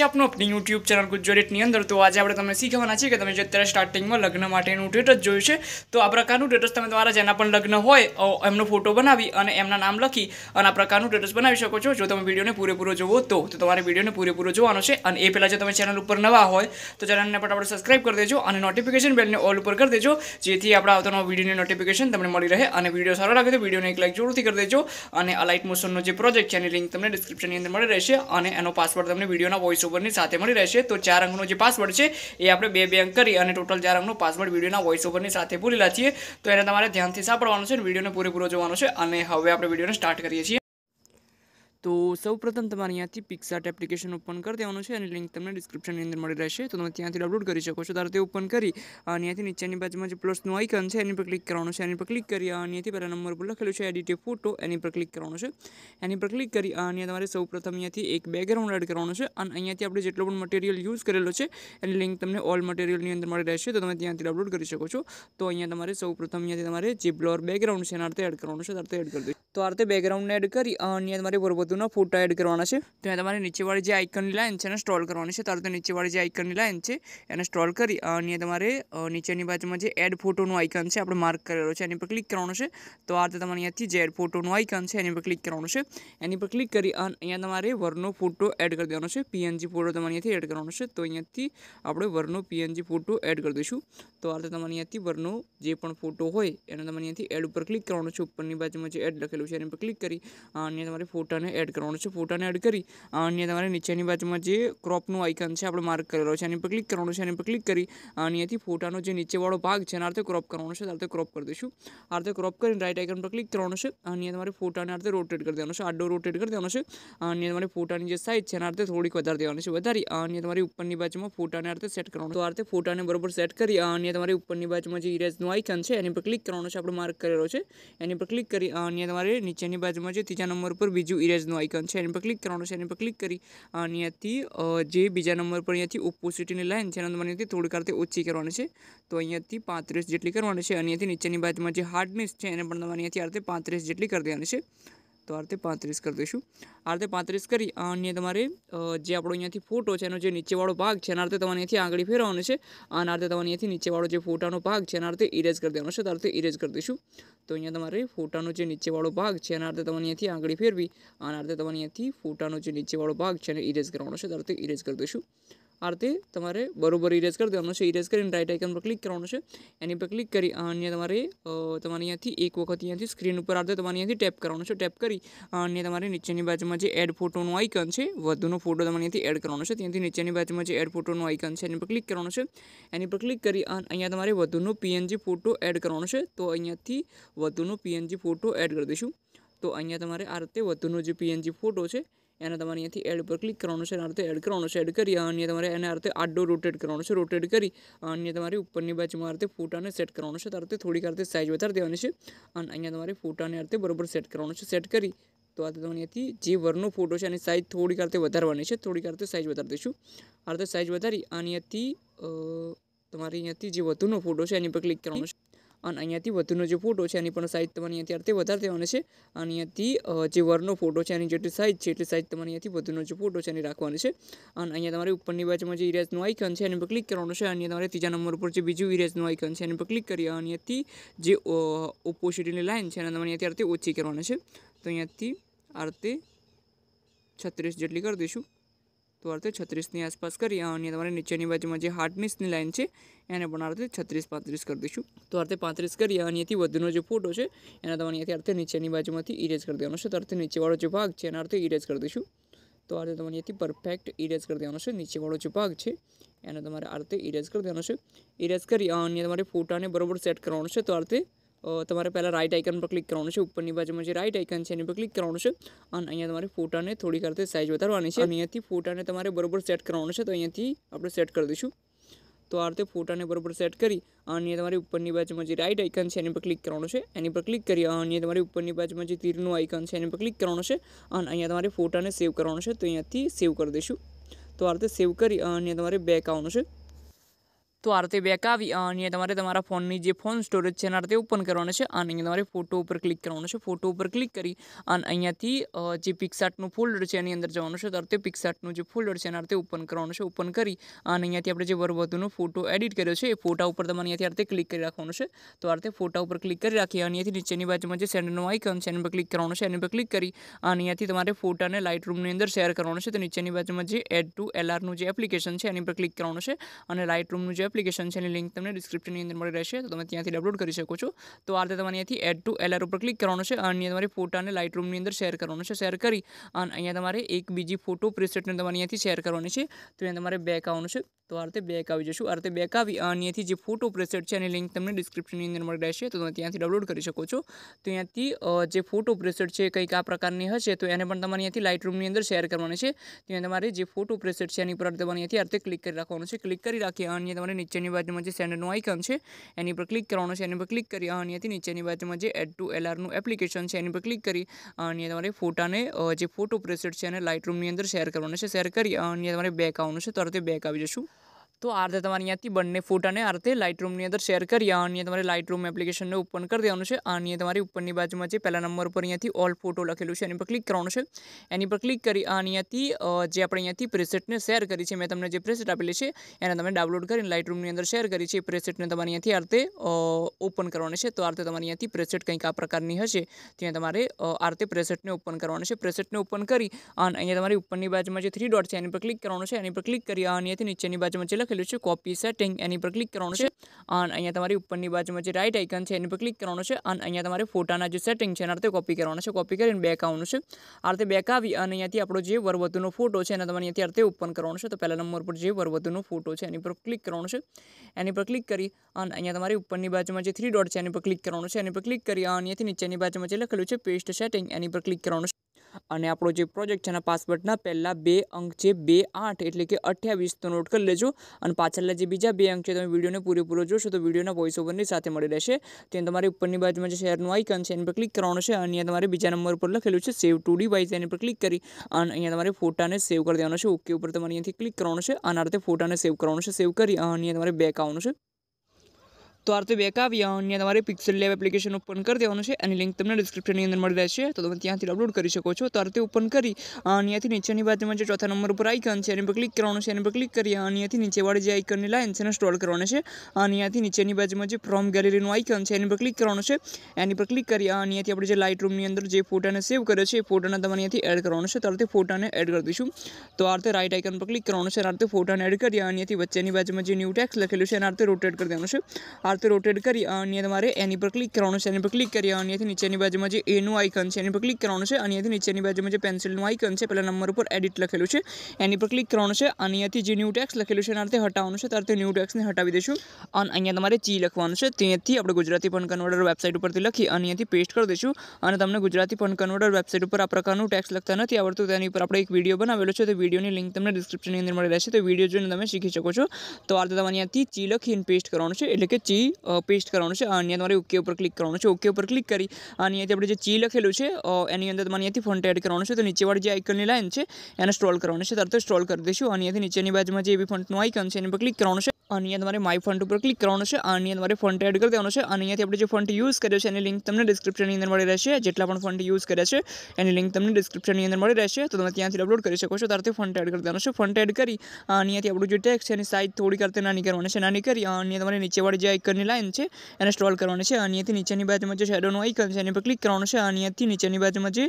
છે આપનું આપણી યુટ્યુબ ચેનલ ગુજરાતની અંદર તો આજે આપણે તમને શીખવાના છીએ કે તમે જે અત્યારે સ્ટાર્ટિંગમાં લગ્ન માટેનું ટેટસ જોયું છે તો આ પ્રકારનું ટેટસ તમે દ્વારા જેના પણ લગ્ન હોય એમનો ફોટો બનાવી અને એમના નામ લખી અને આ પ્રકારનું સ્ટેટસ બનાવી શકો છો જો તમે વિડીયોને પૂરેપૂરો જોવો તો તમારે વિડીયોને પૂરેપૂરો જોવાનો છે અને એ પહેલાં જો તમે ચેનલ ઉપર નવા હોય તો ચેનલને પણ આપણે સબસ્ક્રાઈબ કરી દેજો અને નોટિફિકેશન બેલને ઓલ ઉપર કરી દેજો જેથી આપણા આવતા વિડીયોની નોટિફિકેશન તમને મળી રહે અને વિડીયો સારો લાગે તો વિડીયોને એક લાઇક જરૂરથી કરી દેજો અને આ લાઇટ મોશનનો જે પ્રોજેક્ટ છે એની લિંક તમને ડિસ્ક્રિપ્શનની અંદર મળી રહેશે અને એનો પાસવર્ડ તમને વિડીયોના વોઇસ ઓવરની સાથે મળી રહેશે તો ચાર અંકનો જે પાસવર્ડ છે એ આપણે બે બે અંક કરી અને ટોટલ ચાર અંકનો પાસવર્ડ વિડીયોના વોઇસ ઓવરની સાથે ભૂલેલા છીએ તો એને તમારે ધ્યાનથી સાંભળવાનું છે અને વિડીયોને પૂરેપૂરો જોવાનો છે અને હવે આપણે વિડીયોને સ્ટાર્ટ કરીએ છીએ તો સૌ પ્રથમ તમારે અહીંયાથી પિક્સાર્ટ એપ્લિકેશન ઓપન કરી દેવાનું છે અને લિંક તમને ડિસ્ક્રિપ્શનની અંદર મળી રહેશે તો તમે ત્યાંથી ડાઉનલોડ કરી શકો છો ત્યારે તે ઓપન કરી અને અહીંયાથી નીચેની બાજુમાં જે પ્લસનું આઇકન છે એની પર ક્લિક કરવાનું છે એની પર ક્લિક કરી અહીંયાથી પહેલાં નંબર પર લખેલું છે એડિટિવ ફોટો એની પર ક્લિક કરવાનું છે એની પર ક્લિક કરી અહીંયા તમારે સૌપ્રથમ અહીંયાથી એક બેકગ્રાઉન્ડ એડ કરવાનું છે અને અહીંયાથી આપણે જેટલો પણ મટીરિયલ યુઝ કરેલો છે એની લિંક તમને ઓલ મટીરિયલની અંદર મળી રહેશે તો તમે ત્યાંથી ડાઉનલોડ કરી શકો છો તો અહીંયા તમારે સૌ પ્રથમ અહીંયાથી તમારે જે બ્લોર બેકગ્રાઉન્ડ છે એના અર્થે એડ કરવાનું છે ત્યારે એડ કરી દો તો આ રીતે બેકગ્રાઉન્ડને એડ કરી અહીંયા તમારે બરોબર ધાતુનો ફોટો એડ કરવાનો છે ત્યાં તમારે નીચેવાળી જે આઇકનની લાઇન છે એને સ્ટોલ કરવાની છે તારું તો નીચેવાળી જે આઇકનની લાઈન છે એને સ્ટોલ કરી અને તમારે નીચેની બાજુમાં જે એડ ફોટોનું આઇકન છે આપણે માર્ક કરેલો છે એની પર ક્લિક કરવાનું છે તો આ રીતે તમારે અહીંયાથી જે એડ ફોટોનું આઇકન છે એની પર ક્લિક કરવાનું છે એની પર ક્લિક કરી અને અહીંયા તમારે વરનો ફોટો એડ કરી દેવાનો છે પીએનજી ફોટો તમારે અહીંયાથી એડ કરવાનો છે તો અહીંયાથી આપણે વરનો પીએનજી ફોટો એડ કરી દઈશું તો આ રીતે તમારે અહીંયાથી વરનો જે પણ ફોટો હોય એને તમારે અહીંયાથી એડ ઉપર ક્લિક કરવાનો છે ઉપરની બાજુમાં જે એડ લખેલું છે એની પર ક્લિક કરી અને તમારે ફોટાને એડ કરવાનું છે ફોટાને એડ કરી અને તમારે નીચેની બાજુમાં જે ક્રોપનું આઇકન છે આપણે માર્ક કરેલો છે એની પર ક્લિક કરવાનું છે એની પર ક્લિક કરી અને અહીંયાથી ફોટાનો જે નીચેવાળો ભાગ છે એના અર્થે ક્રોપ કરવાનો છે આ ક્રોપ કરી દઈશું આ રીતે ક્રોપ કરીને રાઇટ આઇકન પર ક્લિક કરવાનું છે અને તમારે ફોટાને આ રોટેટ કરી દેવાનો છે આડો રોટેટ કરી દેવાનો છે અને તમારે ફોટાની જે સાઇઝ છે એના અર્થે થોડીક વધારે દેવાની છે વધારી અને તમારી ઉપરની બાજુમાં ફોટાને અર્થે સેટ કરવાનું તો આ રીતે ફોટાને બરોબર સેટ કરી અને તમારી ઉપરની બાજુમાં જે ઇરેઝનું આઇકન છે એની પર ક્લિક કરવાનું છે આપણે માર્ક કરેલો છે એની પર ક્લિક કરી અને તમારે નીચેની બાજુમાં જે ત્રીજા નંબર પર બીજું ઇરેઝનું ન્યૂઝનું આઇકન છે એની પર ક્લિક કરવાનું છે એની પર ક્લિક કરી અને અહીંયાથી જે બીજા નંબર પર અહીંયાથી ઓપોસિટીની લાઇન છે એના નંબર અહીંયાથી થોડીકારથી ઓછી કરવાની છે તો અહીંયાથી પાંત્રીસ જેટલી કરવાની છે અને અહીંયાથી નીચેની બાજુમાં જે હાર્ડનેસ છે એને પણ તમારે અહીંયાથી આ રીતે પાંત્રીસ જેટલી કરી દેવાની છે તો આ રીતે પાંત્રીસ કરી દઈશું આ રીતે પાંત્રીસ કરી અને તમારે જે આપણો અહીંયાથી ફોટો છે એનો જે નીચેવાળો ભાગ છે એના રીતે તમારે અહીંયાથી આંગળી ફેરવાનો છે અને આ રીતે તમારે અહીંયાથી નીચેવાળો જે ફોટાનો ભાગ છે એના રીતે ઇરેઝ કરી દેવાનો છે તો ઇરેઝ કરી દઈશું તો અહીંયા તમારે ફોટાનો જે નીચેવાળો ભાગ છે એના રીતે તમારે અહીંયાથી આંગળી ફેરવી અને આ રીતે તમારે અહીંયાથી ફોટાનો જે નીચેવાળો ભાગ છે એને ઇરેઝ કરવાનો છે તો ઇરેઝ કરી દઈશું આ રીતે તમારે બરોબર ઇરેઝ કરી દેવાનું છે ઇરેઝ કરીને રાઇટ આઇકન પર ક્લિક કરવાનું છે એની પર ક્લિક કરી અહીંયા તમારે તમારે અહીંયાથી એક વખત અહીંયાથી સ્ક્રીન ઉપર આ તમારે અહીંયાથી ટેપ કરવાનું છે ટેપ કરી અને તમારે નીચેની બાજુમાં જે એડ ફોટોનું આઇકન છે વધુનો ફોટો તમારે અહીંયાથી એડ કરવાનો છે ત્યાંથી નીચેની બાજુમાં જે એડ ફોટોનું આઇકન છે એની પર ક્લિક કરવાનું છે એની પર ક્લિક કરી અને અહીંયા તમારે વધુનો પીએનજી ફોટો એડ કરવાનો છે તો અહીંયાથી વધુનો પીએનજી ફોટો એડ કરી દઈશું તો અહીંયા તમારે આ રીતે વધુનો જે પીએનજી ફોટો છે એને તમારે અહીંયાથી એડ પર ક્લિક કરવાનું છે એના અર્થે એડ કરવાનું છે એડ કરી અને તમારે એના અર્થે આડો રોટેટ કરવાનો છે રોટેટ કરી અને તમારે ઉપરની બાજુમાં અર્થે ફોટાને સેટ કરવાનું છે તારથી થોડીક અર્થે સાઇઝ વધારે દેવાની છે અને અહીંયા તમારે ફોટાને અર્થે બરાબર સેટ કરવાનું છે સેટ કરી તો આ તમારે અહીંયાથી જે વરનો ફોટો છે એની સાઇઝ થોડીક અર્થે વધારવાની છે થોડીક અર્થે સાઇઝ વધારી દઈશું આ રીતે સાઇઝ વધારી અને અહીંયાથી તમારે અહીંયાથી જે વધુનો ફોટો છે એની પર ક્લિક કરવાનો છે અને અહીંયાથી વધુનો જે ફોટો છે એની પણ સાઇઝ તમારે અહીંયા તે વધારે દેવાની છે અને અહીંયાથી જે વરનો ફોટો છે એની જેટલી સાઇઝ છે એટલી સાઇઝ તમારે અહીંયાથી વધુનો જે ફોટો છે એની રાખવાની છે અને અહીંયા તમારે ઉપરની બાજુમાં જે ઇરેઝનું આઇકન છે એની પર ક્લિક કરવાનું છે અને તમારે ત્રીજા નંબર ઉપર જે બીજું ઇરેઝનું આઇકન છે એની પર ક્લિક કરી અને અહીંયાથી જે ઓપોઝિટની લાઇન છે એને તમારે અહીંયાથી ઓછી કરવાની છે તો અહીંયાથી આરતી છત્રીસ જેટલી કરી દઈશું તો અડતે છત્રીસની આસપાસ કરી અને તમારે નીચેની બાજુમાં જે હાર્ડનેસની લાઇન છે એને પણ અડતે છત્રીસ પાંત્રીસ કરી દઈશું તો અડતે પાંત્રીસ કરી અને અહીંયાથી વધુનો જે ફોટો છે એને તમારે અહીંયાથી અર્થે નીચેની બાજુમાંથી ઇરેઝ કરી દેવાનો છે તો અડતે નીચેવાળો જે ભાગ છે એના અર્થે ઇરેઝ કરી દઈશું તો આ રીતે તમારે અહીંયાથી પરફેક્ટ ઇરેઝ કરી દેવાનો છે નીચેવાળો જે ભાગ છે એને તમારે આ રીતે ઇરેઝ કરી દેવાનો છે ઇરેઝ કરી અને તમારે ફોટાને બરાબર સેટ કરવાનો છે તો આ તમારે પહેલાં રાઇટ આઇકન પર ક્લિક કરવાનું છે ઉપરની બાજુમાં જે રાઇટ આઇકન છે એની પર ક્લિક કરવાનું છે અને અહીંયા તમારે ફોટાને થોડી કરતે સાઇઝ વધારવાની છે અને અહીંયાથી ફોટાને તમારે બરોબર સેટ કરવાનું છે તો અહીંયાથી આપણે સેટ કરી દઈશું તો આ રીતે ફોટાને બરોબર સેટ કરી અને તમારી ઉપરની બાજુમાં જે રાઇટ આઇકન છે એની પર ક્લિક કરવાનું છે એની પર ક્લિક કરી અને તમારી ઉપરની બાજુમાં જે તીરનું આઇકન છે એની પર ક્લિક કરવાનું છે અને અહીંયા તમારે ફોટાને સેવ કરવાનો છે તો અહીંયાથી સેવ કરી દઈશું તો આ રીતે સેવ કરી અને તમારે બેક આવવાનું છે તો આ રીતે બેક આવી અને તમારે તમારા ફોનની જે ફોન સ્ટોરેજ છે એના રીતે ઓપન કરવાનો છે અને અહીંયા તમારે ફોટો ઉપર ક્લિક કરવાનો છે ફોટો ઉપર ક્લિક કરી અને અહીંયાથી જે પિક્સાર્ટનું ફોલ્ડર છે એની અંદર જવાનું છે તો તરતે પિક્સાર્ટનું જે ફોલ્ડર છે એના રીતે ઓપન કરવાનું છે ઓપન કરી અને અહીંયાથી આપણે જે વરવધુનો ફોટો એડિટ કર્યો છે એ ફોટા ઉપર તમારે અહીંયાથી આ રીતે ક્લિક કરી રાખવાનું છે તો આ રીતે ફોટા ઉપર ક્લિક કરી રાખી અને અહીંયાથી નીચેની બાજુમાં જે સેન્ડનું આઇકન છે એની પર ક્લિક કરવાનું છે એની પર ક્લિક કરી અને અહીંયાથી તમારે ફોટાને લાઇટ રૂમની અંદર શેર કરવાનું છે તો નીચેની બાજુમાં જે એડ ટુ એલઆરનું જે એપ્લિકેશન છે એની પર ક્લિક કરવાનું છે અને લાઇટ રૂમનું જે એપ્લિકેશન છે એની લિંક તમને ડિસ્ક્રિપ્શનની અંદર મળી રહેશે તો તમે ત્યાંથી ડાઉનલોડ કરી શકો છો તો આ રીતે તમારે અહીંયાથી એડ ટુ એલઆર ઉપર ક્લિક કરવાનું છે અને અહીંયા તમારે ફોટાને લાઇટરૂમની અંદર શેર કરવાનો છે શેર કરી અને અહીંયા તમારે એક બીજી ફોટો પ્રિસેટને તમારે અહીંયાથી શેર કરવાની છે તો અહીંયા તમારે બેક આવવાનું છે તો આ રીતે બેક આવી જશું આ રીતે બેક આવી અહીંયાથી જે ફોટો પ્રેસેટ છે એની લિંક તમને ડિસ્ક્રિપ્શનની અંદર મળી રહેશે તો તમે ત્યાંથી ડાઉનલોડ કરી શકો છો તો ત્યાંથી જે ફોટો પ્રેસેટ છે કંઈક આ પ્રકારની હશે તો એને પણ તમારે અહીંયાથી લાઇટ રૂમની અંદર શેર કરવાની છે ત્યાં તમારે જે ફોટો પ્રેસેટ છે એની પર તમારે અહીંયાથી આ રીતે ક્લિક કરી રાખવાનું છે ક્લિક કરી રાખી અહીંયા તમારે નીચેની બાજુમાં જે સેન્ડરનું આઇકન છે એની પર ક્લિક કરવાનું છે એની પર ક્લિક કરી અહીંયાથી નીચેની બાજુમાં જે એડ ટુ એલઆરનું એપ્લિકેશન છે એની પર ક્લિક કરી અહીંયા તમારે ફોટાને જે ફોટો પ્રેસેટ છે એને લાઇટ રૂમની અંદર શેર કરવાનું છે શેર કરી અહીંયા તમારે બેક આવવાનું છે તો તરત બેક આવી જશું તો આ રીતે તમારે અહીંયાથી બંને ફોટાને આ રીતે લાઇટરૂમની અંદર શેર કરી અને તમારે લાઇટરૂમ એપ્લિકેશનને ઓપન કરી દેવાનું છે અને તમારી ઉપરની બાજુમાં જે પહેલા નંબર ઉપર અહીંયાથી ઓલ ફોટો લખેલું છે એની પર ક્લિક કરવાનું છે એની પર ક્લિક કરી અહીંયાથી જે આપણે અહીંયાથી પ્રેસેટને શેર કરી છે મેં તમને જે પ્રેસેટ આપેલી છે એને તમે ડાઉનલોડ કરીને લાઇટરૂમની અંદર શેર કરી છે એ પ્રેસેટને તમારે અહીંયાથી આ રીતે ઓપન કરવાની છે તો આ રીતે તમારે અહીંયાથી પ્રેસેટ કંઈક આ પ્રકારની હશે ત્યાં તમારે આ રીતે પ્રેસેટને ઓપન કરવાનું છે પ્રેસેટને ઓપન કરી અને અહીંયા તમારી ઉપરની બાજુમાં જે થ્રી ડોટ છે એની પર ક્લિક કરવાનું છે એની પર ક્લિક કરી અહીંયાથી નીચેની બાજુમાં જે લખેલું છે કોપી સેટિંગ એની પર ક્લિક કરવાનું છે અને અહીંયા તમારી ઉપરની બાજુમાં જે રાઇટ આઇકન છે એની પર ક્લિક કરવાનું છે અને અહીંયા તમારે ફોટાના જે સેટિંગ છે એના રીતે કોપી કરવાનું છે કોપી કરીને બેક આવવાનું છે આ રીતે બેક આવી અને અહીંયાથી આપણો જે વરવતુનો ફોટો છે એને તમારે અહીંયાથી આ રીતે ઓપન કરવાનો છે તો પહેલા નંબર પર જે વરવતુનો ફોટો છે એની પર ક્લિક કરવાનું છે એની પર ક્લિક કરી અને અહીંયા તમારી ઉપરની બાજુમાં જે થ્રી ડોટ છે એની પર ક્લિક કરવાનું છે એની પર ક્લિક કરી અને અહીંયાથી નીચેની બાજુમાં જે લખેલું છે પેસ્ટ સેટિંગ એની પર ક્લિક કરવાનું છે અને આપણો જે પ્રોજેક્ટ છે એના પાસવર્ડના પહેલાં બે અંક છે બે આઠ એટલે કે અઠ્યાવીસ તો નોટ કરી લેજો અને પાછળના જે બીજા બે અંક છે તમે વિડીયોને પૂરેપૂરો જોશો તો વિડીયોના વોઇસ ઓવરની સાથે મળી રહેશે ત્યાં તમારી ઉપરની બાજુમાં જે શેરનું આઇકન છે એની પર ક્લિક કરવાનું છે અને અહીંયા તમારે બીજા નંબર પર લખેલું છે સેવ ટુ ડી ડિવાઇસ એની પર ક્લિક કરી અને અહીંયા તમારે ફોટાને સેવ કરી દેવાનો છે ઓકે ઉપર તમારે અહીંયાથી ક્લિક કરવાનું છે આના રીતે ફોટાને સેવ કરવાનું છે સેવ કરી અને અહીંયા તમારે બેક આવવાનું છે તો આરથી બેક આવી અને તમારે પિક્સલ લેવ એપ્લિકેશન ઓપન કરી દેવાનું છે એની લિંક તમને ડિસ્ક્રિપ્શનની અંદર મળી રહેશે તો તમે ત્યાંથી ડાઉનલોડ કરી શકો છો તો આરથી ઓપન કરી અહીંયાથી નીચેની બાજુમાં જે ચોથા નંબર ઉપર આઇકન છે એની પર ક્લિક કરવાનું છે એની પર ક્લિક કરી અહીંયાથી નીચેવાળી જે આઇકનની લાઇન છે એને સ્ટોલ કરવાનું છે અહીંયાથી નીચેની બાજુમાં જે ફ્રોમ ગેલેરીનું આઇકન છે એની પર ક્લિક કરવાનું છે એની પર ક્લિક કરી અહીંયાથી આપણે જે લાઇટ રૂમની અંદર જે ફોટાને સેવ કર્યો છે એ ફોટાને તમારે અહીંયાથી એડ કરવાનો છે તો આરથી ફોટાને એડ કરી દઈશું તો આ રીતે રાઇટ આઇકન પર ક્લિક કરવાનું છે આ રીતે ફોટાને એડ કરી અહીંયાથી વચ્ચેની બાજુમાં જે ન્યૂ ટેક્સ લખેલું છે એના રીતે રોટેટ કરી દેવાનું છે આ તરત રોટેટ કરી અને તમારે એની પર ક્લિક કરવાનું છે એની પર ક્લિક કરી અને નીચેની બાજુમાં જે એનું આઇકન છે એની પર ક્લિક કરવાનું છે અને નીચેની બાજુમાં જે પેન્સિલનું આઇકન છે પેલા નંબર ઉપર એડિટ લખેલું છે એની પર ક્લિક કરવાનું છે અને અહીંયાથી જે ન્યૂ ટેક્સ લખેલું છે એનાથી રીતે હટાવવાનું છે ત્યારે ન્યૂ ટેક્સને હટાવી દઈશું અને અહીંયા તમારે ચી લખવાનું છે ત્યાંથી આપણે ગુજરાતી પણ કન્વર્ટર વેબસાઇટ ઉપરથી લખી અને અહીંયાથી પેસ્ટ કરી દઈશું અને તમને ગુજરાતી પણ કન્વર્ટર વેબસાઇટ ઉપર આ પ્રકારનું ટેક્સ લખતા નથી આવડતું તેની ઉપર આપણે એક વિડીયો બનાવેલો છે તો વિડીયોની લિંક તમને ડિસ્ક્રિપ્શનની અંદર મળી રહેશે તો વિડીયો જોઈને તમે શીખી શકો છો તો આ રીતે તમારે અહીંયાથી ચી લખીને પેસ્ટ કરવાનું છે એટલે કે ચી અહીંયાથી પેસ્ટ કરવાનું છે અને તમારે ઓકે ઉપર ક્લિક કરવાનું છે ઓકે ઉપર ક્લિક કરી અને અહીંયાથી આપણે જે ચી લખેલું છે એની અંદર તમારે અહીંયાથી ફોન્ટ એડ કરવાનું છે તો નીચેવાળી જે આઇકનની લાઇન છે એને સ્ટોલ કરવાનું છે તરત સ્ટોલ કરી દઈશું અને અહીંયાથી નીચેની બાજુમાં જે એવી ફોન્ટનું આઇકન છે એની પર ક્લિક કરવાનું છે અને અહીંયા તમારે માય ફંડ ઉપર ક્લિક કરવાનું છે અને તમારે ફંડ એડ કરી દેવાનો છે અને અહીંયાથી આપણે જે ફંડ યુઝ કર્યો છે એની લિંક તમને ડિસ્ક્રિપ્શનની અંદર મળી રહેશે જેટલા પણ ફંડ યુઝ કર્યા છે એની લિંક તમને ડિસ્ક્રિપ્શનની અંદર મળી રહેશે તો તમે ત્યાંથી અપલોડ કરી શકો છો ત્યારથી ફંડ એડ કરી દેવાનો છે ફંડ એડ કરી અહીંયાથી આપણું જે ટેક્સ છે એની સાઇઝ થોડી કરતા નાની કરવાની છે નાની કરી અને તમારે નીચેવાળી જે આઇકનની લાઈન છે એને સ્ટોલ કરવાની છે અહીંયાથી નીચેની બાજુમાં જે શેડોનું આઇકન છે એની પર ક્લિક કરવાનું છે અહીંયાથી નીચેની બાજુમાં જે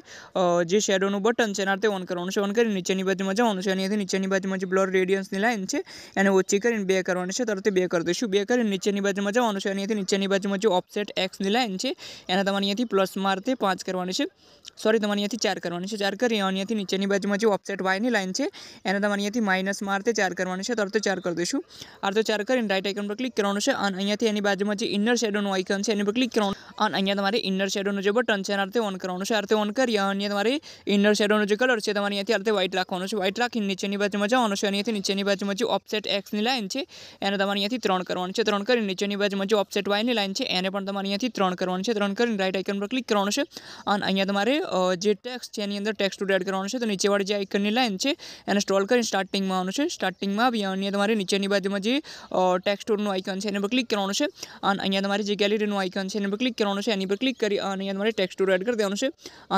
જે શેડોનું બટન છે એના તે ઓન કરવાનું છે ઓન કરી નીચેની બાજુમાં જવાનું છે અને અહીંયાથી નીચેની બાજુમાં જે બ્લર રેડિયન્સની લાઈન છે એને ઓછી કરીને બે કરવાની કરવાની છે તરત બે કરી દઈશું બે કરીને નીચેની બાજુમાં જવાનું છે અને અહીંયાથી નીચેની બાજુમાં જે ઓફસેટ એક્સની લાઇન છે એના તમારે અહીંયાથી પ્લસ મારથી પાંચ કરવાની છે સોરી તમારે અહીંયાથી ચાર કરવાની છે ચાર કરી અહીંયાથી નીચેની બાજુમાં જે ઓફસેટ વાયની લાઇન છે એના તમારે અહીંયાથી માઇનસ મારતે ચાર કરવાની છે તરત ચાર કરી દઈશું આ તો ચાર કરીને રાઇટ આઇકન પર ક્લિક કરવાનું છે અને અહીંયાથી એની બાજુમાં જે ઇનર શેડોનું આઇકન છે એની પર ક્લિક કરવાનું અને અહીંયા તમારે ઇનર શેડોનું જે બટન છે એના અર્થે ઓન કરવાનું છે અર્થે ઓન કરી અને તમારે ઇનર શેડોનો જે કલર છે તમારે અહીંયાથી અર્થે વ્હાઇટ રાખવાનું છે વ્હાઇટ રાખીને નીચેની બાજુમાં જવાનું છે અને અહીંયાથી નીચેની બાજુમાં જે ઓફસેટ એક્સની લાઇન છે એને તમારે અહીંયાથી ત્રણ કરવાનું છે ત્રણ કરીને નીચેની બાજુમાં જે ઓપસેટ વાયની લાઈન છે એને પણ તમારે અહીંયાથી ત્રણ કરવાનું છે ત્રણ કરીને રાઇટ આઇકન પર ક્લિક કરવાનું છે અને અહીંયા તમારે જે ટેક્સ છે એની અંદર ટેક્સ ટુ એડ કરવાનું છે તો નીચેવાળી જે આઇકનની લાઈન છે એને સ્ટોલ કરીને સ્ટાર્ટિંગમાં આવવાનું છે સ્ટાર્ટિંગમાં આવી અને તમારે નીચેની બાજુમાં જે ટેક્સ ટુરનું આઇકન છે એને પર ક્લિક કરવાનું છે અને અહીંયા તમારી જે ગેલેરીનું આઇકન છે એને પર ક્લિક કરવાનું છે એની પર ક્લિક કરી અને અહીંયા તમારે ટેક્સ ટુર એડ કરી દેવાનું છે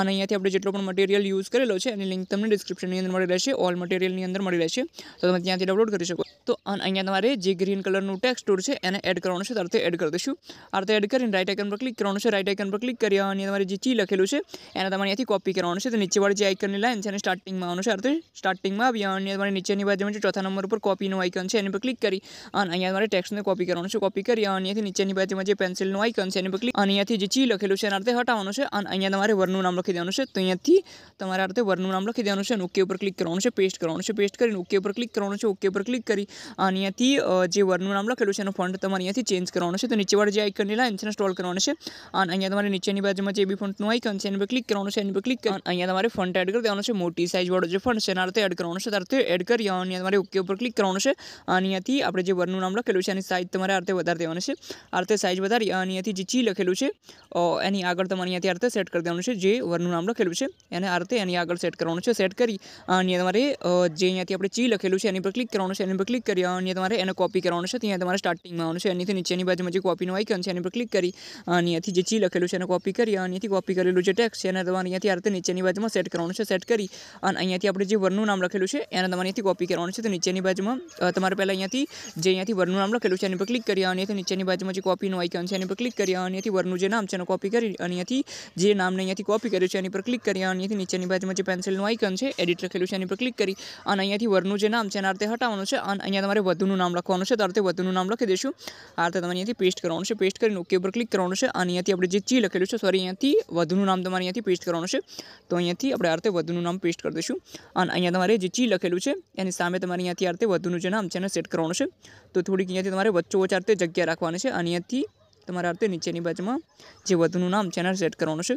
અને અહીંયાથી આપણે જેટલો પણ મટીરિયલ યુઝ કરેલો છે એની લિંક તમને ડિસ્ક્રિપ્શનની અંદર મળી રહેશે ઓલ મટીરિયલની અંદર મળી રહેશે તો તમે ત્યાંથી ડાઉનલોડ કરી શકો તો અહીંયા તમારે જે ગ્રીન કલરનું ટેક્સ ટૂર છે એને એડ કરવાનું છે તારથી એડ કરી દઈશું આ રીતે એડ કરીને રાઇટ આઇકન પર ક્લિક કરવાનું છે રાઇટ આઇકન પર ક્લિક કરી અને તમારે જે ચી લખેલું છે એને તમારે અહીંયાથી કોપી કરવાનું છે તો નીચેવાળી જે આઇકનની લાઈન છે એને સ્ટાર્ટિંગમાં આવવાનું છે આ સ્ટાર્ટિંગમાં આવી અને તમારે નીચેની બાજુમાં છે ચોથા નંબર ઉપર કોપીનું આઇકન છે એની પર ક્લિક કરી અને અહીંયા તમારે ટેક્સને કોપી કરવાનું છે કોપી કરી અને અહીંયાથી નીચેની બાજુમાં જે પેન્સિલનું આઇકન છે એની પર ક્લિક અને અહીંયાથી જે ચી લખેલું છે એના રીતે હટાવવાનું છે અને અહીંયા તમારે વરનું નામ લખી દેવાનું છે તો અહીંયાથી તમારે આ રીતે વરનું નામ લખી દેવાનું છે અને ઓકે ઉપર ક્લિક કરવાનું છે પેસ્ટ કરવાનું છે પેસ્ટ કરીને ઓકે ઉપર ક્લિક કરવાનું છે ઓકે ઉપર ક્લિક કરી અને અહીંયાથી જે વર્ગનું નામ લખેલું છે એનો ફંડ તમારે અહીંયાથી ચેન્જ કરવાનો છે તો નીચેવાળી જે આઇકનની લાઈન છે ઇન્સ્ટોલ કરવાનો છે અને અહીંયા તમારે નીચેની બાજુમાં જે બી ફોન્ટનું આઇકન છે એની પર ક્લિક કરવાનું છે એની પર ક્લિક કરી અહીંયા તમારે ફંડ એડ કરી દેવાનો છે મોટી સાઇઝવાળો જે ફોન્ટ છે એના અર્થે એડ કરવાનો છે તારે એડ કરી અને તમારે ઓકે ઉપર ક્લિક કરવાનું છે અને અહીંયાથી આપણે જે વર્ગનું નામ લખેલું છે એની સાઇઝ તમારે અર્થે વધારે દેવાનો છે અર્થે સાઇઝ વધારી અને અહીંયાથી જે ચી લખેલું છે એની આગળ તમારે અહીંયાથી અર્થે સેટ કરી દેવાનું છે જે વર્ગનું નામ લખેલું છે એને અર્થે એની આગળ સેટ કરવાનું છે સેટ કરી અને તમારે જે અહીંયાથી આપણે ચી લખેલું છે એની પર ક્લિક કરવાનું છે એની પર ક્લિક કરી અને તમારે એને કોપી કરવાનું છે ત્યાં તમારે સ્ટાર્ટિંગમાં આવવાનું છે એની નીચેની બાજુમાં જે કોપીનું આઇકન છે એની પર ક્લિક કરી અને અહીંયાથી જે ચી લખેલું છે એને કોપી કરી અને અહીંયાથી કોપી કરેલું જે ટેક્સ છે એને તમારે અહીંયાથી આ રીતે નીચેની બાજુમાં સેટ કરવાનું છે સેટ કરી અને અહીંયાથી આપણે જે વરનું નામ લખેલું છે એને તમારે અહીંયાથી કોપી કરવાનું છે તો નીચેની બાજુમાં તમારે પહેલાં અહીંયાથી જે અહીંયાથી વર્ણનું નામ લખેલું છે એની પર ક્લિક કરી અને નીચેની બાજુમાં જે કોપીનું આઈકન છે એની પર ક્લિક કરી અને અહીંયાથી વર્ણનું જે નામ છે એને કોપી કરી અને અહીંયાથી જે નામને અહીંયાથી કોપી કર્યું છે એની પર ક્લિક કરી અને અહીંયાથી નીચેની બાજુમાં જે પેન્સિલનું આઇકન છે એડિટ લખેલું છે એની પર ક્લિક કરી અને અહીંયાથી વર્ણનું જે નામ છે એના રીતે હટાવવાનું છે અને અહીંયા તમારે વધુનું નામ લખવાનું લખવાનું છે ત્યારથી વધુનું નામ લખી દઈશું આ રીતે તમારે અહીંયાથી પેસ્ટ કરવાનું છે પેસ્ટ કરીને ઓકે ઉપર ક્લિક કરવાનું છે અને અહીંયાથી આપણે જે ચી લખેલું છે સોરી અહીંયાથી વધુનું નામ તમારે અહીંયાથી પેસ્ટ કરવાનું છે તો અહીંયાથી આપણે આ રીતે વધુનું નામ પેસ્ટ કરી દઈશું અને અહીંયા તમારે જે ચી લખેલું છે એની સામે તમારે અહીંયાથી આ રીતે વધુનું જે નામ છે એને સેટ કરવાનું છે તો થોડીક અહીંયાથી તમારે વચ્ચો વચ્ચે રીતે જગ્યા રાખવાની છે અને અહીંયાથી તમારે આ રીતે નીચેની બાજુમાં જે વધુનું નામ છે એને સેટ કરવાનું છે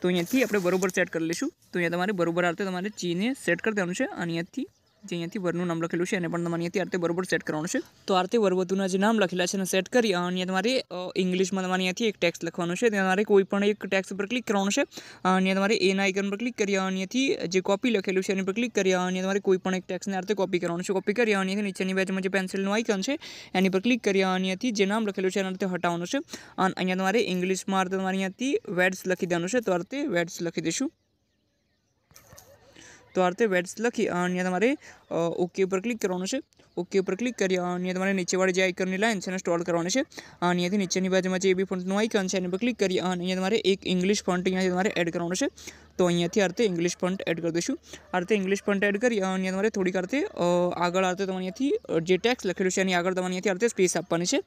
તો અહીંયાથી આપણે બરોબર સેટ કરી લઈશું તો અહીંયા તમારે બરોબર આ રીતે તમારે ચીને સેટ કરી દેવાનું છે અને અહીંયાથી જે અહીંયાથી વર્ગનું નામ લખેલું છે એને પણ તમારે અહીંયાથી આરતી બરોબર સેટ કરવાનું છે તો આરતી વર્ગવધુના જે નામ લખેલા છે એને સેટ કરી અને અહીંયા તમારે ઇંગ્લિશમાં તમારે અહીંયાથી એક ટેક્સ લખવાનું છે ત્યાં તમારે કોઈ પણ એક ટેક્સ ઉપર ક્લિક કરવાનું છે અને તમારે એના આઇકન પર ક્લિક કરી અહીંયાથી જે કોપી લખેલું છે એની પર ક્લિક કરી અને તમારે કોઈ પણ એક ટેક્સને આરતે કોપી કરવાનું છે કોપી કરી અને નીચેની બેચમાં જે પેન્સિલનું આઇકન છે એની પર ક્લિક કરી અને અહીંયાથી જે નામ લખેલું છે એના રીતે હટાવવાનું છે અને અહીંયા તમારે ઇંગ્લિશમાં અર્થે તમારે અહીંયાથી વેડ્સ લખી દેવાનું છે તો અર્થે વેડ્સ લખી દઈશું તો આ રીતે વેટ્સ લખી અહીંયા તમારે ઓકે ઉપર ક્લિક કરવાનું છે ઓકે ઉપર ક્લિક કરી અહીંયા તમારે નીચેવાળી જે આઇકનની લાઇન છે એને સ્ટોલ કરવાની છે અહીંયાથી નીચેની બાજુમાં જે બી ફોન્ટનું આઇકન છે એની પર ક્લિક કરી અને અહીંયા તમારે એક ઇંગ્લિશ ફોન્ટ અહીંયા તમારે એડ કરવાનું છે તો અહીંયાથી અર્થે ઇંગ્લિશ ફન્ટ એડ કરી દઈશું અર્થે ઇંગ્લિશ ફન્ટ એડ કરી અને તમારે થોડીક અર્થે આગળ અર્થે તમારે અહીંયાથી જે ટેક્સ લખેલું છે એની આગળ તમારે અહીંયાથી અર્થે સ્પેસ આપવાની છે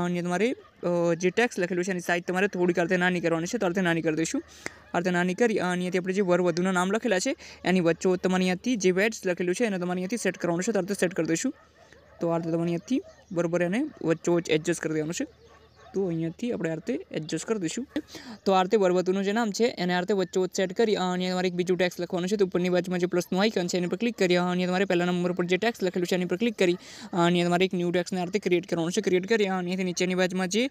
અને તમારે જે ટેક્સ લખેલું છે એની સાઇઝ તમારે થોડીક અર્થે નાની કરવાની છે તો અર્થે નાની કરી દઈશું અર્થે નાની કરી અને અહીંયાથી આપણે જે વર વધુના નામ લખેલા છે એની વચ્ચો તમારી અહીંયાથી જે વેટ્સ લખેલું છે એને તમારે અહીંયાથી સેટ કરવાનું છે તો અર્થે સેટ કરી દઈશું તો આ રીતે તમારે અહીંયાથી બરોબર એને વચ્ચો એડજસ્ટ કરી દેવાનું છે વસ્તુ અહીંયાથી આપણે આ રીતે એડજસ્ટ કરી દઈશું તો આ રીતે વરવતુનું જે નામ છે એને આ રીતે વચ્ચે સેટ કરી અને તમારે એક બીજું ટેક્સ લખવાનું છે તો ઉપરની બાજુમાં જે પ્લસનું આઈકન છે એની પર ક્લિક કરી અને તમારે પહેલા નંબર પર જે ટેક્સ લખેલું છે એની પર ક્લિક કરી અને તમારે એક ન્યૂ ટેક્સને આ રીતે ક્રિએટ કરવાનું છે ક્રિએટ કરી અને નીચેની બાજુમાં જે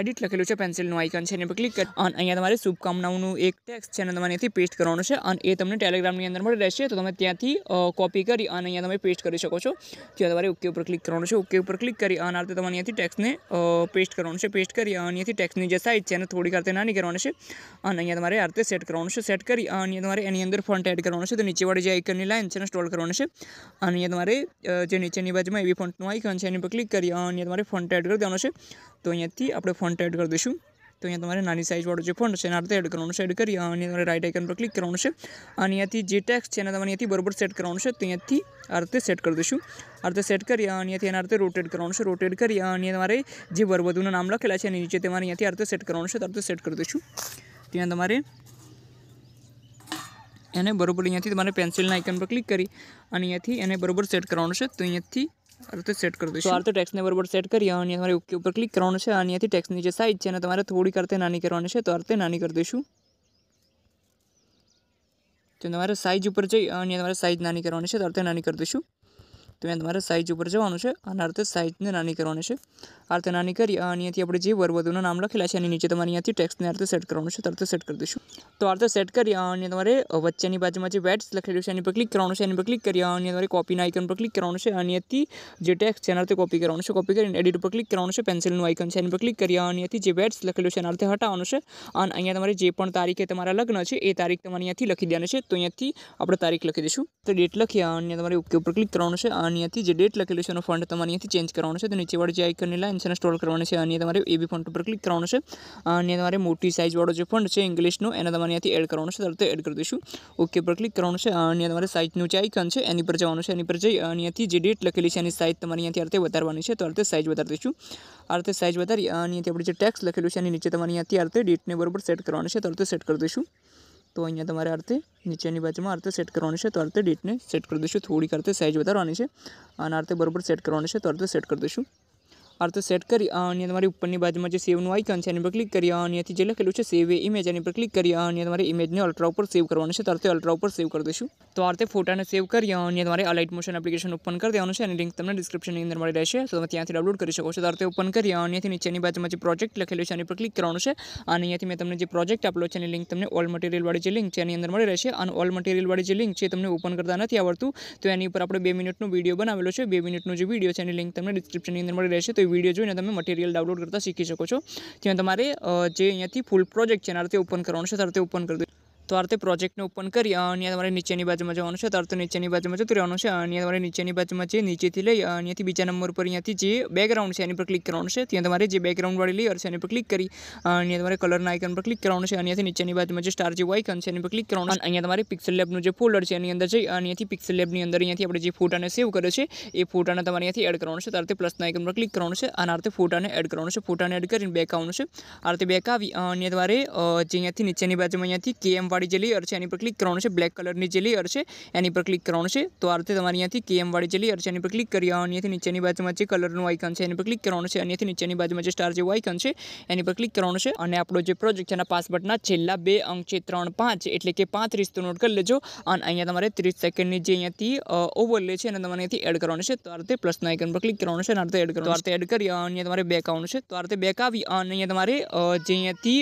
એડિટ લખેલું છે પેન્સિલનું આઇકન છે એને પર ક્લિક કરી અને અહીંયા તમારે શુભકામનાઓનું એક ટેક્સ છે અને તમારે અહીંયાથી પેસ્ટ કરવાનો છે અને એ તમને ટેલિગ્રામની અંદર મળી રહેશે તો તમે ત્યાંથી કોપી કરી અને અહીંયા તમે પેસ્ટ કરી શકો છો ત્યાં તમારે ઓકે ઉપર ક્લિક કરવાનું છે ઓકે ઉપર ક્લિક કરી અને આ રીતે તમારે અહીંયાથી ટેક્સને પેસ્ટ કરવાનું છે પેસ્ટ કરી અને અહીંયાથી ટેક્સની જે સાઇઝ છે એને થોડી વાર નાની કરવાની છે અને અહીંયા તમારે આ રીતે સેટ કરવાનું છે સેટ કરી અને અહીંયા તમારે એની અંદર ફોન્ટ એડ કરવાનું છે તો નીચેવાળી જે આઇકનની લાઇન છે એને સ્ટોલ કરવાનું છે અને અહીંયા તમારે જે નીચેની બાજુમાં એવી ફોન્ટનું આઇકન છે એની પર ક્લિક કરી અને અહીંયા તમારે ફોન્ટ એડ કરી દેવાનું છે તો અહીંયાથી આપણે ફોન્ટ એડ કરી દઈશું તો અહીંયા તમારે નાની સાઇઝવાળો જે ફોન્ટ છે એના આરતે એડ કરવાનું છે એડ કરી અને તમારે રાઇટ આઇકન પર ક્લિક કરવાનું છે અને અહીંયાથી જે ટેક્સ છે એને તમારે અહીંયાથી બરાબર સેટ કરવાનું છે તો અહીંયાથી આ રીતે સેટ કરી દઈશું આ રીતે સેટ કરી અને અહીંયાથી એના રીતે રોટેટ કરવાનું છે રોટેટ કરી અને તમારે જે બરબધુનું નામ લખેલા છે એની નીચે તમારે અહીંયાથી આ રીતે સેટ કરવાનું છે તો આ રીતે સેટ કરી દઈશું ત્યાં તમારે એને બરોબર અહીંયાથી તમારે પેન્સિલના આઇકન પર ક્લિક કરી અને અહીંયાથી એને બરોબર સેટ કરવાનું છે તો અહીંયાથી આ રીતે સેટ કરી દઈશું આ રીતે ટેક્સને બરોબર સેટ કરી અને તમારે ઓકે ઉપર ક્લિક કરવાનું છે અને અહીંયાથી ટેક્સની જે સાઇઝ છે અને તમારે થોડી કરતે નાની કરવાની છે તો અર્થે રીતે નાની કરી દઈશું તો તમારે સાઇઝ ઉપર જઈ અને તમારે સાઇઝ નાની કરવાની છે તો અર્થે નાની કરી દઈશું તો અહીંયા તમારે સાઇઝ ઉપર જવાનું છે અને આ રીતે સાઇઝને નાની કરવાની છે આ રીતે નાની કરી અને અહીંયાથી આપણે જે વરવધુના નામ લખેલા છે એની નીચે તમારે અહીંયાથી ટેક્સને આ રીતે સેટ કરવાનું છે તરત સેટ કરી દઈશું તો આ રીતે સેટ કરી અને તમારે વચ્ચેની બાજુમાં જે વેટ્સ લખેલું છે એની પર ક્લિક કરવાનું છે એની પર ક્લિક કરી અને તમારે કોપીના આઇકન પર ક્લિક કરવાનું છે અને અહીંયાથી જે ટેક્સ છે એના રીતે કોપી કરવાનું છે કોપી કરીને એડિટ ઉપર ક્લિક કરવાનું છે પેન્સિલનું આઇકન છે એની પર ક્લિક કરી અને અહીંયાથી જે વેટ્સ લખેલું છે એના રીતે હટાવવાનું છે અને અહીંયા તમારે જે પણ તારીખે તમારા લગ્ન છે એ તારીખ તમારે અહીંયાથી લખી દેવાની છે તો અહીંયાથી આપણે તારીખ લખી દઈશું તો ડેટ લખી અને તમારે ઓકે ઉપર ક્લિક કરવાનું છે અને કરવાની હતી જે ડેટ લખેલું છે એનો ફંડ તમારે અહીંયાથી ચેન્જ કરવાનો છે તો નીચેવાળી જે આઇકનની લાઇન છે એને સ્ટોલ કરવાની છે અને તમારે એ ફંડ ફોન્ટ ઉપર ક્લિક કરવાનું છે અને તમારે મોટી સાઇઝવાળો જે ફંડ છે ઇંગ્લિશનો એને તમારે અહીંયાથી એડ કરવાનો છે તરત એડ કરી દઈશું ઓકે પર ક્લિક કરવાનું છે અને તમારે સાઇઝનું જે આઇકન છે એની પર જવાનું છે એની પર જઈ અહીંયાથી જે ડેટ લખેલી છે એની સાઇઝ તમારે અહીંયાથી અર્થે વધારવાની છે તો અર્થે સાઇઝ વધારી દઈશું આ રીતે સાઇઝ વધારી અને અહીંયાથી આપણે જે ટેક્સ લખેલું છે એની નીચે તમારે અહીંયાથી અર્થે ડેટને બરોબર સેટ કરવાનું છે તો સેટ કરી દઈશું તો અહીંયા તમારે આ નીચેની બાજુમાં આ સેટ કરવાની છે તો આ ડેટને સેટ કરી દઈશું થોડીક આ સાઇઝ વધારવાની છે અને આ રીતે બરાબર સેટ કરવાની છે તો આ સેટ કરી દઈશું આ સેટ કરી અને તમારી ઉપરની બાજુમાં જે સેવનું આઇકન છે એની પર ક્લિક કરી અને અહીંયાથી જે લખેલું છે સેવ ઇમેજ એની પર ક્લિક કરી અને તમારી ઇમેજને અલ્ટ્રા ઉપર સેવ કરવાનું છે તરત અલ્ટ્રા ઉપર સેવ કરી દઈશું તો આ રીતે ફોટાને સેવ કરી અને તમારે અલાઇટ મોશન એપ્લિકેશન ઓપન કરી દેવાનું છે અને લિંક તમને ડિસ્ક્રિપ્શનની અંદર મળી રહેશે તો તમે ત્યાંથી ડાઉનલોડ કરી શકો છો તરત ઓપન કરી અને અહીંયાથી નીચેની બાજુમાં જે પ્રોજેક્ટ લખેલું છે એની પર ક્લિક કરવાનું છે અને અહીંયાથી મેં તમને જે પ્રોજેક્ટ આપેલો છે એની લિંક તમને ઓલ મટીરિયલવાળી જે લિંક છે એની અંદર મળી રહેશે અને ઓલ મટીરિયલવાળી જે લિંક છે તમને ઓપન કરતા નથી આવડતું તો એની ઉપર આપણે બે મિનિટનો વિડીયો બનાવેલો છે બે મિનિટનો જે વિડીયો છે એની લિંક તમને ડિસ્ક્રિપ્શનની અંદર મળી રહેશે તો વિડીયો જોઈને તમે મટીરિયલ ડાઉનલોડ કરતા શીખી શકો છો ત્યાં તમારે જે અહીંયાથી ફૂલ પ્રોજેક્ટ છે એના ઓપન કરવાનું છે ત્યારે ઓપન કરી દો તો આ રીતે પ્રોજેક્ટને ઓપન કરી અને તમારે નીચેની બાજુમાં જવાનું છે તો નીચેની બાજુમાં જતું રહેવાનું છે અને તમારે નીચેની બાજુમાં જે નીચેથી લઈ અહીંયાથી બીજા નંબર ઉપર અહીંયાથી જે બેકગ્રાઉન્ડ છે એની પર ક્લિક કરવાનું છે ત્યાં તમારે જે બેકગ્રાઉન્ડવાળી લેયર છે એની પર ક્લિક કરી અહીંયા તમારે કલરના આઇકન પર ક્લિક કરવાનું છે અહીંયાથી નીચેની બાજુમાં જે સ્ટાર જેવું આઇકન છે એની પર ક્લિક કરવાનું અહીંયા તમારે પિક્સલ લેબનું જે ફોલ્ડર છે એની અંદર જઈ અહીંયાથી પિક્સલ લેબની અંદર અહીંયાથી આપણે જે ફોટાને સેવ કર્યો છે એ ફોટાને તમારે અહીંયાથી એડ કરવાનું છે તારે પ્લસના આઇકન પર ક્લિક કરવાનું છે અને આ રીતે ફોટાને એડ કરવાનું છે ફોટાને એડ કરીને બેક આવવાનું છે આ રીતે બેક આવી અને તમારે જે અહીંયાથી નીચેની બાજુમાં અહીંયાથી કેએમ વાળી વાળી જે લેયર છે એની પર ક્લિક કરવાનું છે બ્લેક કલરની જે લેયર છે એની પર ક્લિક કરવાનું છે તો આ રીતે તમારે અહીંયાથી કેએમ વાળી જે લેયર છે એની પર ક્લિક કરી આવવાની અહીંયાથી નીચેની બાજુમાં જે કલરનું આઇકન છે એની પર ક્લિક કરવાનું છે અહીંયાથી નીચેની બાજુમાં જે સ્ટાર જેવું આઇકન છે એની પર ક્લિક કરવાનું છે અને આપણો જે પ્રોજેક્ટ છે એના પાસવર્ડના છેલ્લા બે અંક છે ત્રણ પાંચ એટલે કે પાંત્રીસ તો નોટ કરી લેજો અને અહીંયા તમારે ત્રીસ સેકન્ડની જે અહીંયાથી લે છે અને તમારે અહીંથી એડ કરવાનું છે તો આ રીતે પ્લસના આઇકન પર ક્લિક કરવાનું છે અને આ રીતે એડ કરવાનું છે એડ કરી અહીંયા તમારે બેક આવવાનું છે તો આ રીતે બેક આવી અને અહીંયા તમારે જે અહીંયાથી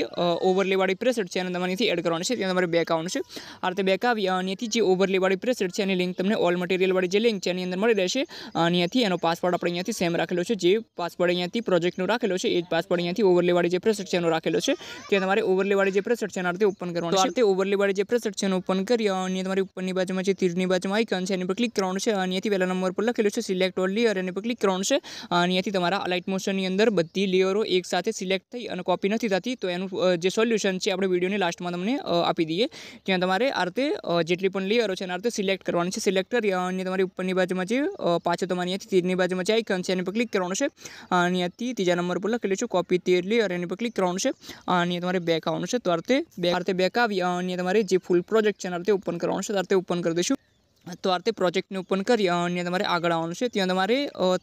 ઓવરલેવાળી પ્રેસેટ છે એને તમારે એડ કરવાનું છે ત્યાં તમારે બેક આવવાનું છે આ રીતે બેક આવી અહીંયાથી જે ઓવરલીવાળી પ્રેસેટ છે એની લિંક તમને ઓલ મટીરિયલવાળી જે લિંક છે એની અંદર મળી રહેશે અને અહીંયાથી એનો પાસવર્ડ આપણે અહીંયાથી સેમ રાખેલો છે જે પાસવર્ડ અહીંયાથી પ્રોજેક્ટનો રાખેલો છે એ જ પાસવર્ડ અહીંયાથી ઓવરલેવાળી જે પ્રેસેટ છે એનો રાખેલો છે તે તમારે ઓવરલેવાળી જે પ્રેસેટ છે એના રીતે ઓપન કરવાનું છે તે ઓવરલેવાળી જે પ્રેસેટ છે એનો ઓપન કરી અને તમારી ઉપરની બાજુમાં જે તીરની બાજુમાં આઇકન છે એની પર ક્લિક કરવાનું છે અને અહીંયાથી પહેલા નંબર પર લખેલું છે સિલેક્ટ ઓલ લેયર એની પર ક્લિક કરવાનું છે અને અહીંયાથી તમારા લાઇટ મોશનની અંદર બધી લેયરો એકસાથે સિલેક્ટ થઈ અને કોપી નથી થતી તો એનું જે સોલ્યુશન છે આપણે વિડીયોની લાસ્ટમાં તમને આપી દઈએ જ્યાં તમારે આ રીતે જેટલી પણ લેયરો છે એના રીતે સિલેક્ટ કરવાની છે સિલેક્ટ કરી અને તમારી ઉપરની બાજુમાં જે પાછો તમારી અહીંયાથી તીરની બાજુમાં જે આઇકન છે એની પર ક્લિક કરવાનું છે અને અહીંયાથી ત્રીજા નંબર પર લખી લઈશું કોપી તેર લેયર એની પર ક્લિક કરવાનું છે અને તમારે બેક આવવાનું છે તો આ રીતે બે આ રીતે બેક આવી અને તમારે જે ફૂલ પ્રોજેક્ટ છે એના રીતે ઓપન કરવાનું છે તો આ રીતે ઓપન કરી દઈશું તો આ રીતે પ્રોજેક્ટને ઓપન કરી અને તમારે આગળ આવવાનું છે ત્યાં તમારે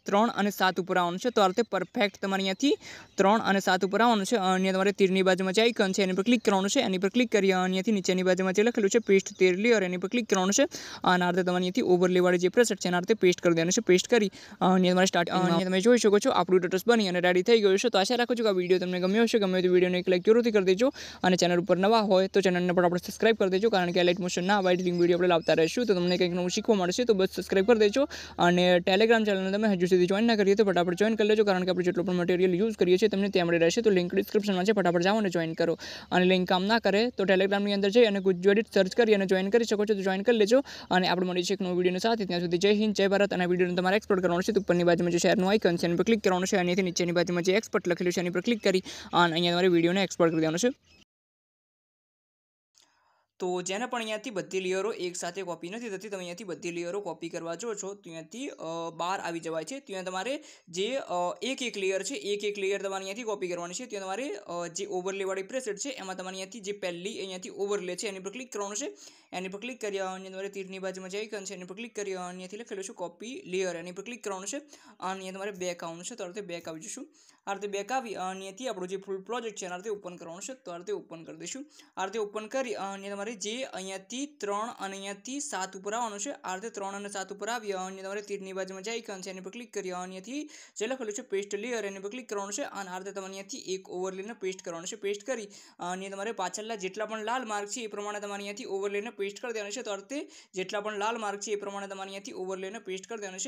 ત્રણ અને સાત ઉપર આવવાનું છે તો આ રીતે પરફેક્ટ તમારે અહીંયાથી ત્રણ અને સાત ઉપર આવવાનું છે અને તમારે તીરની બાજુમાં જે આઇકન છે એની પર ક્લિક કરવાનું છે એની પર ક્લિક કરી અહીંયાથી નીચેની બાજુમાં જે લખેલું છે પેસ્ટ તેર લેયર એની પર ક્લિક કરવાનું છે અને આ રીતે તમારે અહીંયાથી ઓવરલેવાળી જે પ્રેસેટ છે એના રીતે પેસ્ટ કરી દેવાનું છે પેસ્ટ કરી અને તમારે સ્ટાર્ટ અને તમે જોઈ શકો છો આપણું ડોટસ બની અને રેડી થઈ ગયું છે તો આશા રાખું છું કે આ વિડીયો તમને ગમ્યો હશે ગમે તો વિડીયોને એક લાઈક જરૂરથી કરી દેજો અને ચેનલ ઉપર નવા હોય તો ચેનલને પણ આપણે સબસ્ક્રાઈબ કરી દેજો કારણ કે લાઇટ મોશનના વાઇટ લિંક વિડીયો આપણે લાવતા રહીશું તો તમને કંઈક નવું શીખવા મળશે તો બસ સબસ્ક્રાઈબ કરી દેજો અને ટેલિગ્રામ ચેનલને તમે હજુ સુધી જોઈન ના કરીએ તો ફટાફટ જોઈન કરી લેજો કારણ કે આપણે જેટલું પણ મટીરિયલ યુઝ કરીએ છીએ તમને ત્યાં મળી રહેશે તો લિંક ડિસ્ક્રિપ્શનમાં છે ફટાફટ જાઓ અને જોઈન કરો અને લિંક કામ ના કરે તો ટેલિગ્રામની અંદર જઈ અને ગુજરાતી સર્ચ કરી અને જોઈન કરી શકો છો તો જોઈન કરી લેજો અને આપણે મળી છે એક નવો વિડીયોની સાથે ત્યાં સુધી જય હિન્દ જય ભારત અને વિડીયોને તમારે એક્સપોર્ટ કરવાનો છે તો ઉપરની બાજુમાં જે શેરનું આઇકન છે એની પર ક્લિક કરવાનું છે અને નીચેની બાજુમાં જે એક્સપર્ટ લખેલું છે એની પર ક્લિક કરી અને અહીંયા તમારે વિડીયોને એક્સપોર્ટ કરી દેવાનું છે તો જેને પણ અહીંયાથી બધી લેયરો એકસાથે કોપી નથી થતી તમે અહીંયાથી બધી લેયરો કોપી કરવા જો છો તો અહીંયાથી બહાર આવી જવાય છે ત્યાં તમારે જે એક એક લેયર છે એક એક લેયર તમારે અહીંયાથી કોપી કરવાની છે ત્યાં તમારે જે ઓવરલેવાળી પ્રેસેટ છે એમાં તમારે અહીંયાથી જે પહેલી અહીંયાથી ઓવરલે છે એની પર ક્લિક કરવાનું છે એની પર ક્લિક કરી આવવાની તમારે તીરની બાજુમાં જે આઇકન છે એની પર ક્લિક કરી અહીંયાથી લખેલું છે કોપી લેયર એની પર ક્લિક કરવાનું છે અને અહીંયા તમારે બેક આવવાનું છે તરત બેક આવી જશું આ રીતે બેક આવી અહીંયાથી આપણો જે ફૂલ પ્રોજેક્ટ છે આ રીતે ઓપન કરવાનો છે તો આ રીતે ઓપન કરી દઈશું આ રીતે ઓપન કરી અને તમારે જે અહીંયાથી ત્રણ અને અહીંયાથી સાત ઉપર આવવાનું છે આ રીતે ત્રણ અને સાત ઉપર આવી અને તમારે તીરની બાજુમાં જે આઇકન છે એની પર ક્લિક કરી અહીંયાથી જે લખેલું છે પેસ્ટ લેયર એની પર ક્લિક કરવાનું છે અને આ રીતે તમારે અહીંયાથી એક ઓવર લઈને પેસ્ટ કરવાનું છે પેસ્ટ કરી અને તમારે પાછળના જેટલા પણ લાલ માર્ક છે એ પ્રમાણે તમારે અહીંયાથી ઓવર લઈને પેસ્ટ કરી દેવાનું છે તો અર્થે જેટલા પણ લાલ માર્ક છે એ પ્રમાણે તમારે અહીંયાથી ઓવર લઈને પેસ્ટ કરી દેવાનું છે